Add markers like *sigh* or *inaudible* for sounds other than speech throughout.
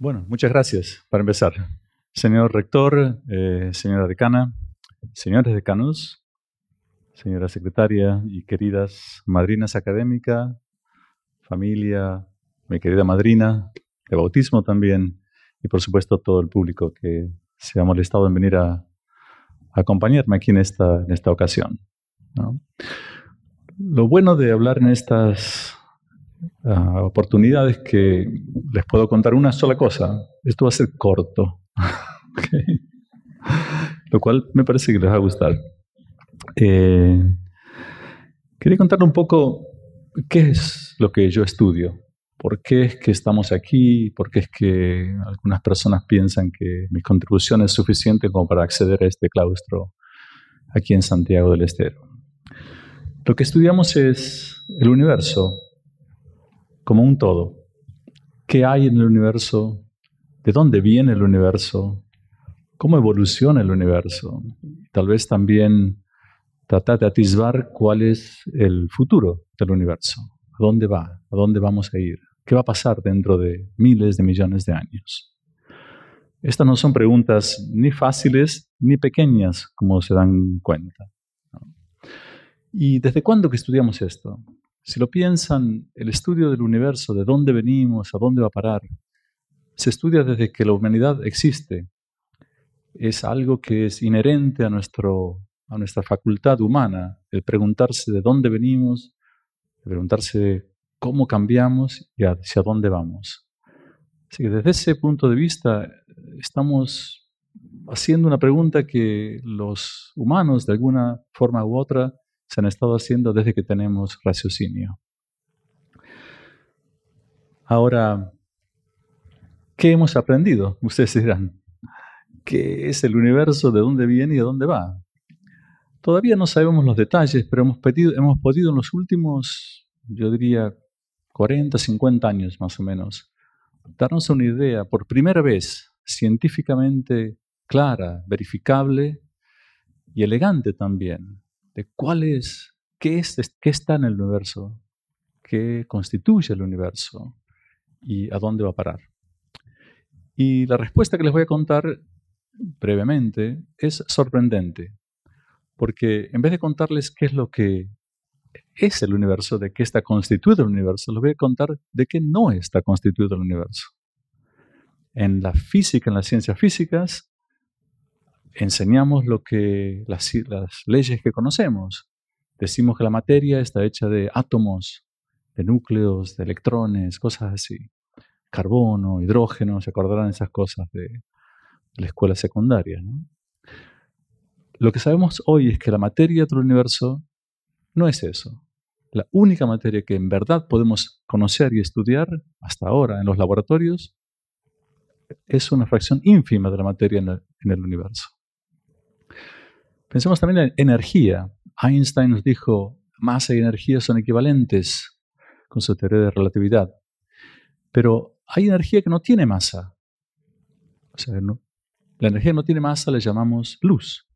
Bueno, muchas gracias para empezar. Señor rector, eh, señora decana, señores decanos, señora secretaria y queridas madrinas académicas, familia, mi querida madrina de bautismo también, y por supuesto todo el público que se ha molestado en venir a, acompañarme aquí en esta, en esta ocasión. Lo bueno de hablar en estas oportunidades que les puedo contar una sola cosa. Esto va a ser corto, *laughs* lo cual me parece que les va a gustar. Eh, quería contar un poco qué es lo que yo estudio, por qué es que estamos aquí, por qué es que algunas personas piensan que mi contribución es suficiente como para acceder a este claustro aquí en Santiago del Estero. Lo que estudiamos es el universo, como un todo. ¿Qué hay en el universo? ¿De dónde viene el universo? ¿Cómo evoluciona el universo? Tal vez también tratar de atisbar cuál es el futuro del universo. ¿A dónde va? ¿A dónde vamos a ir? ¿Qué va a pasar dentro de miles de millones de años? Estas no son preguntas ni fáciles ni pequeñas, como se dan cuenta. ¿Y desde cuándo que estudiamos esto? Si lo piensan, el estudio del universo, de dónde venimos, a dónde va a parar, se estudia desde que la humanidad existe. Es algo que es inherente a, nuestro, a nuestra facultad humana, el preguntarse de dónde venimos, el preguntarse cómo cambiamos y hacia dónde vamos. Así que desde ese punto de vista estamos haciendo una pregunta que los humanos, de alguna forma u otra, se han estado haciendo desde que tenemos raciocinio. Ahora, ¿qué hemos aprendido? Ustedes dirán, ¿qué es el universo? ¿De dónde viene y de dónde va? Todavía no sabemos los detalles, pero hemos, hemos podido en los últimos, yo diría, 40, 50 años más o menos, darnos una idea por primera vez científicamente clara, verificable y elegante también de cuál es, qué, es, qué está en el universo, qué constituye el universo y a dónde va a parar. Y la respuesta que les voy a contar brevemente es sorprendente, porque en vez de contarles qué es lo que es el universo, de qué está constituido el universo, les voy a contar de qué no está constituido el universo. En la física, en las ciencias físicas, enseñamos lo que las, leyes que conocemos. Decimos que la materia está hecha de átomos, de núcleos, de electrones, cosas así. Carbono, hidrógeno, se acordarán esas cosas de la escuela secundaria. Lo que sabemos hoy es que la materia del universo no es eso. La única materia que en verdad podemos conocer y estudiar hasta ahora en los laboratorios es una fracción ínfima de la materia en el universo. Pensemos también en energía. Einstein nos dijo, masa y energía son equivalentes con su teoría de relatividad. Pero hay energía que no tiene masa. O la energía que no tiene masa la llamamos luz.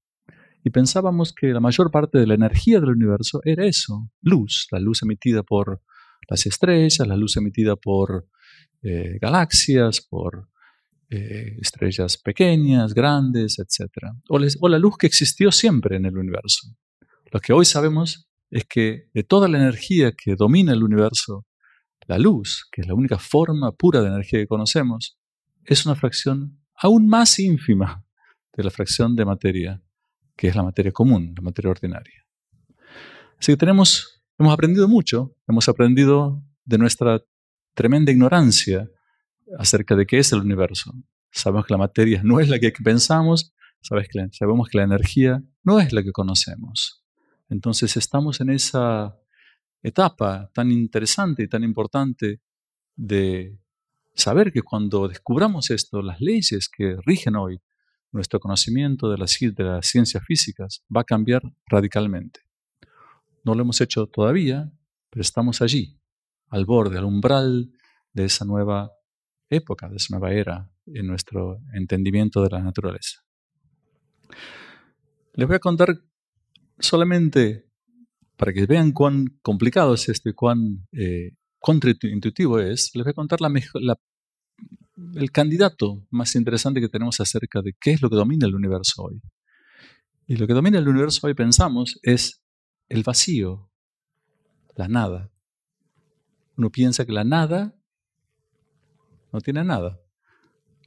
Y pensábamos que la mayor parte de la energía del universo era eso, luz, la luz emitida por las estrellas, la luz emitida por eh, galaxias, por eh, estrellas pequeñas, grandes, etc. O, o la luz que existió siempre en el universo. Lo que hoy sabemos es que de toda la energía que domina el universo, la luz, que es la única forma pura de energía que conocemos, es una fracción aún más ínfima de la fracción de materia, que es la materia común, la materia ordinaria. Así que tenemos, hemos aprendido mucho, hemos aprendido de nuestra tremenda ignorancia acerca de qué es el universo. Sabemos que la materia no es la que pensamos, sabemos que la energía no es la que conocemos. Entonces estamos en esa etapa tan interesante y tan importante de saber que cuando descubramos esto, las leyes que rigen hoy nuestro conocimiento de, de las ciencias físicas va a cambiar radicalmente. No lo hemos hecho todavía, pero estamos allí, al borde, al umbral de esa nueva época, de su nueva era en nuestro entendimiento de la naturaleza. Les voy a contar solamente para que vean cuán complicado es esto y cuán eh, contraintuitivo es, les voy a contar la, el candidato más interesante que tenemos acerca de qué es lo que domina el universo hoy. Y lo que domina el universo hoy, pensamos, es el vacío, la nada. Uno piensa que la nada no tiene nada.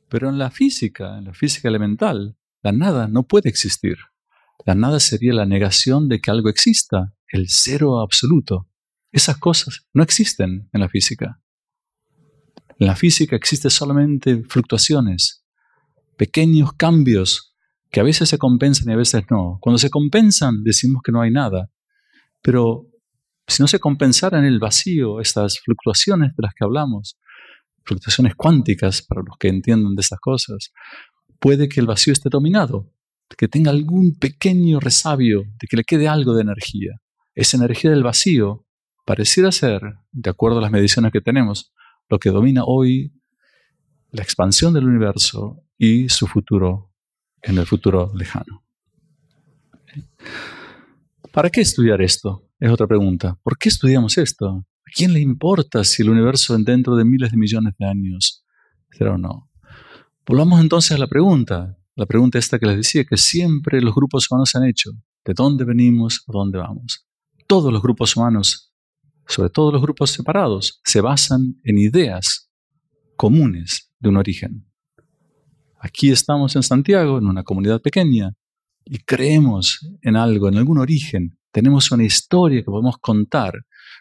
Pero en la física, en la física elemental, la nada no puede existir. La nada sería la negación de que algo exista, el cero absoluto. Esas cosas no existen en la física. En la física existen solamente fluctuaciones, pequeños cambios que a veces se compensan y a veces no. Cuando se compensan decimos que no hay nada, pero si no se compensaran el vacío, estas fluctuaciones de las que hablamos, fluctuaciones cuánticas para los que entiendan de estas cosas, puede que el vacío esté dominado, que tenga algún pequeño resabio de que le quede algo de energía. Esa energía del vacío pareciera ser, de acuerdo a las mediciones que tenemos, lo que domina hoy la expansión del universo y su futuro en el futuro lejano. ¿Para qué estudiar esto? Es otra pregunta. ¿Por qué estudiamos esto? ¿A quién le importa si el universo dentro de miles de millones de años será o no? Volvamos entonces a la pregunta, la pregunta esta que les decía, que siempre los grupos humanos han hecho. ¿De dónde venimos? o dónde vamos? Todos los grupos humanos, sobre todo los grupos separados, se basan en ideas comunes de un origen. Aquí estamos en Santiago, en una comunidad pequeña, y creemos en algo, en algún origen. Tenemos una historia que podemos contar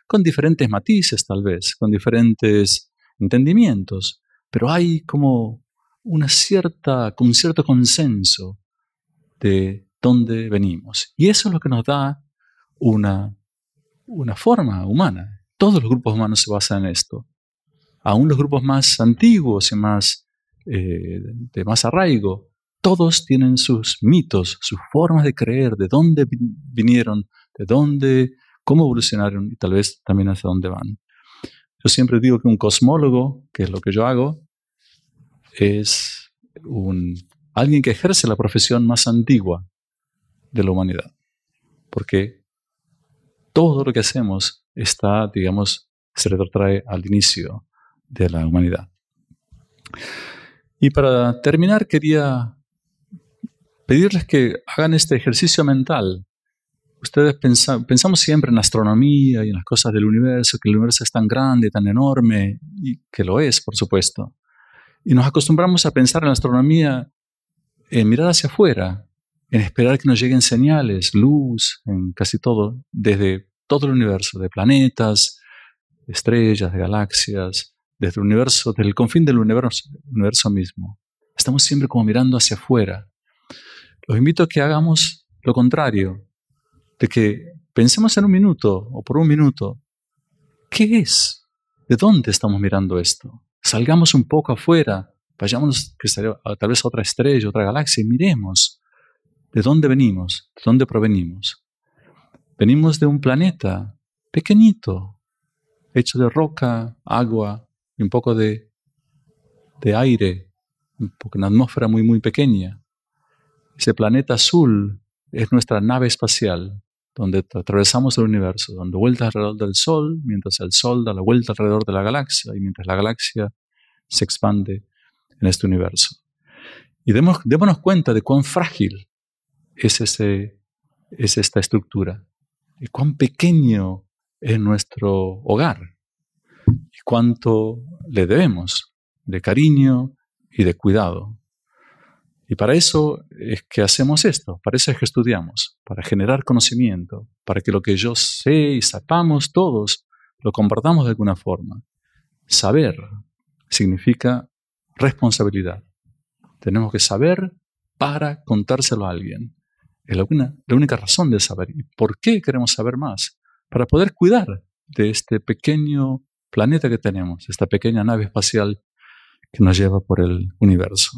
con diferentes matices tal vez, con diferentes entendimientos, pero hay como una cierta, un cierto consenso de dónde venimos. Y eso es lo que nos da una, una forma humana. Todos los grupos humanos se basan en esto. Aún los grupos más antiguos y más eh, de más arraigo, todos tienen sus mitos, sus formas de creer, de dónde vinieron, de dónde cómo evolucionaron y tal vez también hasta dónde van. Yo siempre digo que un cosmólogo, que es lo que yo hago, es un, alguien que ejerce la profesión más antigua de la humanidad, porque todo lo que hacemos está, digamos, se retrotrae al inicio de la humanidad. Y para terminar, quería pedirles que hagan este ejercicio mental ustedes pensamos siempre en astronomía y en las cosas del universo, que el universo es tan grande, tan enorme, y que lo es, por supuesto. Y nos acostumbramos a pensar en la astronomía, en mirar hacia afuera, en esperar que nos lleguen señales, luz, en casi todo, desde todo el universo, de planetas, de estrellas, de galaxias, desde el universo, desde confín del universo, universo mismo. Estamos siempre como mirando hacia afuera. Los invito a que hagamos lo contrario, de que pensemos en un minuto o por un minuto, ¿qué es? ¿De dónde estamos mirando esto? Salgamos un poco afuera, vayamos que tal vez a otra estrella, otra galaxia y miremos de dónde venimos, de dónde provenimos. Venimos de un planeta pequeñito, hecho de roca, agua y un poco de, aire, un una atmósfera muy, muy pequeña. Ese planeta azul es nuestra nave espacial, donde atravesamos el universo, donde vueltas alrededor del Sol, mientras el Sol da la vuelta alrededor de la galaxia y mientras la galaxia se expande en este universo. Y démonos cuenta de cuán frágil es, es esta estructura, y cuán pequeño es nuestro hogar, y cuánto le debemos de cariño y de cuidado. Y para eso es que hacemos esto, para eso es que estudiamos, para generar conocimiento, para que lo que yo sé y sepamos todos, lo compartamos de alguna forma. Saber significa responsabilidad. Tenemos que saber para contárselo a alguien. Es la, la única razón de saber. ¿Y por qué queremos saber más? Para poder cuidar de este pequeño planeta que tenemos, esta pequeña nave espacial que nos lleva por el universo.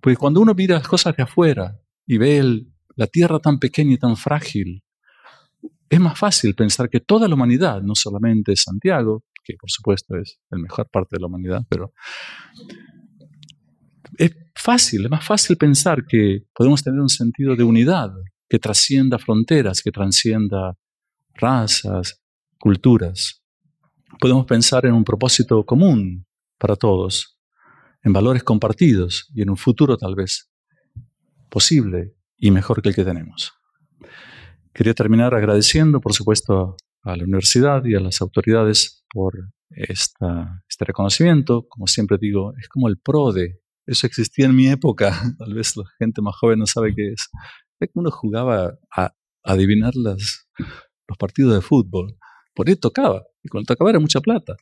Porque cuando uno mira las cosas de afuera y ve la tierra tan pequeña y tan frágil, es más fácil pensar que toda la humanidad, no solamente Santiago, que por supuesto es el mejor parte de la humanidad, pero es fácil, es más fácil pensar que podemos tener un sentido de unidad que trascienda fronteras, que trascienda razas, culturas. Podemos pensar en un propósito común para todos, en valores compartidos y en un futuro tal vez posible y mejor que el que tenemos. Quería terminar agradeciendo, por supuesto, a la universidad y a las autoridades por este reconocimiento. Como siempre digo, es como el PRODE. Eso existía en mi época. *laughs* Tal vez la gente más joven no sabe qué es. Uno jugaba a adivinar las, los partidos de fútbol. Por ahí tocaba. Y cuando tocaba era mucha plata.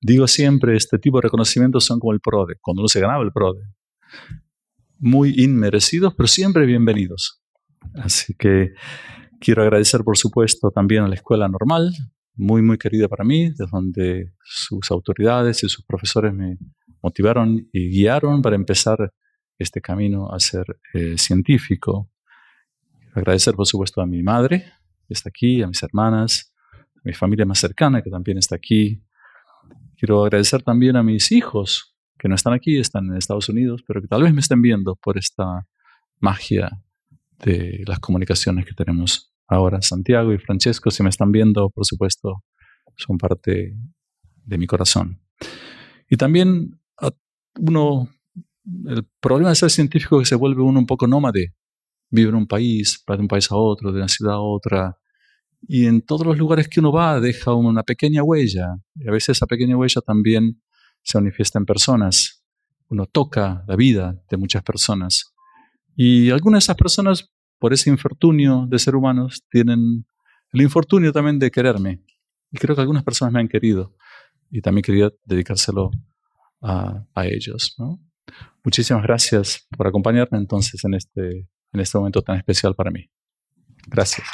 Digo siempre, este tipo de reconocimientos son como el PRODE, cuando no se ganaba el PRODE. Muy inmerecidos, pero siempre bienvenidos. Así que quiero agradecer, por supuesto, también a la Escuela Normal, muy, muy querida para mí, de donde sus autoridades y sus profesores me motivaron y guiaron para empezar este camino a ser eh, científico. Agradecer, por supuesto, a mi madre, que está aquí, a mis hermanas, a mi familia más cercana, que también está aquí, Quiero agradecer también a mis hijos que no están aquí, están en Estados Unidos, pero que tal vez me estén viendo por esta magia de las comunicaciones que tenemos ahora. Santiago y Francesco, si me están viendo, por supuesto, son parte de mi corazón. Y también uno, el problema de ser científico es que se vuelve uno un poco nómade. Vive en un país, va de un país a otro, de una ciudad a otra, y en todos los lugares que uno va deja una pequeña huella, y a veces esa pequeña huella también se manifiesta en personas. Uno toca la vida de muchas personas. Y algunas de esas personas, por ese infortunio de ser humanos, tienen el infortunio también de quererme. Y creo que algunas personas me han querido. Y también quería dedicárselo a, a ellos. Muchísimas gracias por acompañarme entonces en este, en este momento tan especial para mí. Gracias.